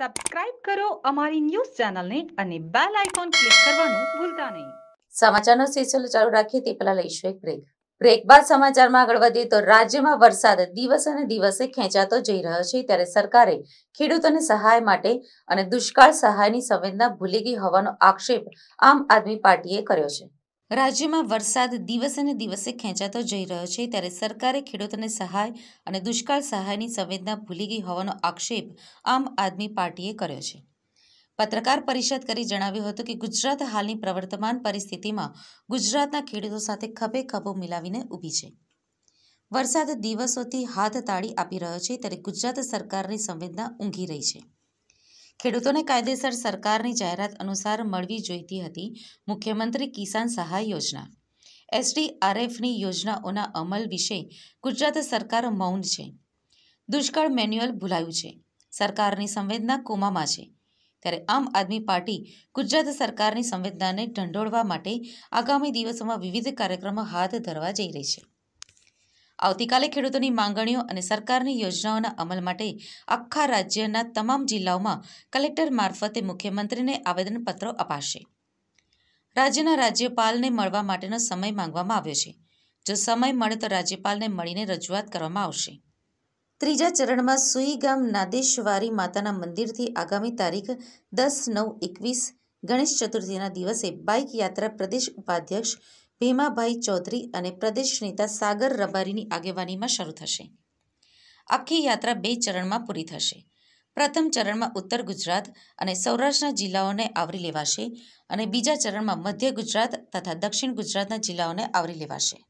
subscribe કરો અમારી news ચેનલને અને બેલ આઇકોન ક્લિક કરવાનું ભૂલતા નહીં સમાચારનો સિલસિલો ચાલુ રાખીએ તે પહેલા લઈશું એક બ્રેક બ્રેક બાદ સમાચારમાં આગળ વધીએ તો રાજ્યમાં વરસાદ દિવસ અને દિવસે ખેંચાતો જઈ રહ્યો છે ત્યારે સરકારે ખેડૂતોને સહાય માટે અને દુષ્કાળ સહાયની સંવેદના ભૂલી ગઈ હોવાનો આક્ષેપ આમ આદમી પાર્ટીએ કર્યો છે રાજ્યમાં વરસાદ દિવસ અને દિવસે ખેંચાતો જઈ રહ્યો છે ત્યારે સરકારે ખેડૂતોને સહાય અને દુષ્કાળ સહાયની સંવેદના ભૂલી ગઈ હોવાનો આક્ષેપ આમ આદમી પાર્ટીએ કર્યો છે પત્રકાર પરિષદ કરી જણાવ્યું હતું કે ગુજરાત હાલની પ્રવર્તમાન પરિસ્થિતિમાં ગુજરાતના ખેડૂતો સાથે ખભે ખભો મિલાવીને ઊભી છે વરસાદ દિવસોથી હાથ તાળી આપી રહ્યો છે ત્યારે ગુજરાત સરકારની સંવેદના ઊંઘી રહી છે ખેડૂતોને કાયદેસર સરકારની જાહેરાત અનુસાર મળવી જોઈતી હતી મુખ્યમંત્રી કિસાન સહાય યોજના એસડીઆરએફની યોજનાઓના અમલ વિશે ગુજરાત સરકાર મૌન છે દુષ્કાળ મેન્યુઅલ ભૂલાયું છે સરકારની સંવેદના કોમામાં છે ત્યારે આમ આદમી પાર્ટી ગુજરાત સરકારની સંવેદનાને ઢંઢોળવા માટે આગામી દિવસોમાં વિવિધ કાર્યક્રમો હાથ ધરવા જઈ રહી છે આવતીકાલે ખેડૂતોની માંગણીઓ અને સરકારની યોજનાઓના અમલ માટે આખા રાજ્યના તમામ જિલ્લાઓમાં કલેક્ટર મારફતે મુખ્યમંત્રીને આવેદનપત્રો અપાશે રાજ્યના રાજ્યપાલને મળવા માટેનો સમય માંગવામાં આવ્યો છે જો સમય મળે તો રાજ્યપાલને મળીને રજૂઆત કરવામાં આવશે ત્રીજા ચરણમાં સુઈ ગામ નાદેશવારી માતાના મંદિરથી આગામી તારીખ દસ નવ એકવીસ ગણેશ ચતુર્થીના દિવસે બાઇક યાત્રા પ્રદેશ ઉપાધ્યક્ષ ભીમાભાઈ ચૌધરી અને પ્રદેશ નેતા સાગર રબારીની આગેવાનીમાં શરૂ થશે આખી યાત્રા બે ચરણમાં પૂરી થશે પ્રથમ ચરણમાં ઉત્તર ગુજરાત અને સૌરાષ્ટ્રના જિલ્લાઓને આવરી લેવાશે અને બીજા ચરણમાં મધ્ય ગુજરાત તથા દક્ષિણ ગુજરાતના જિલ્લાઓને આવરી લેવાશે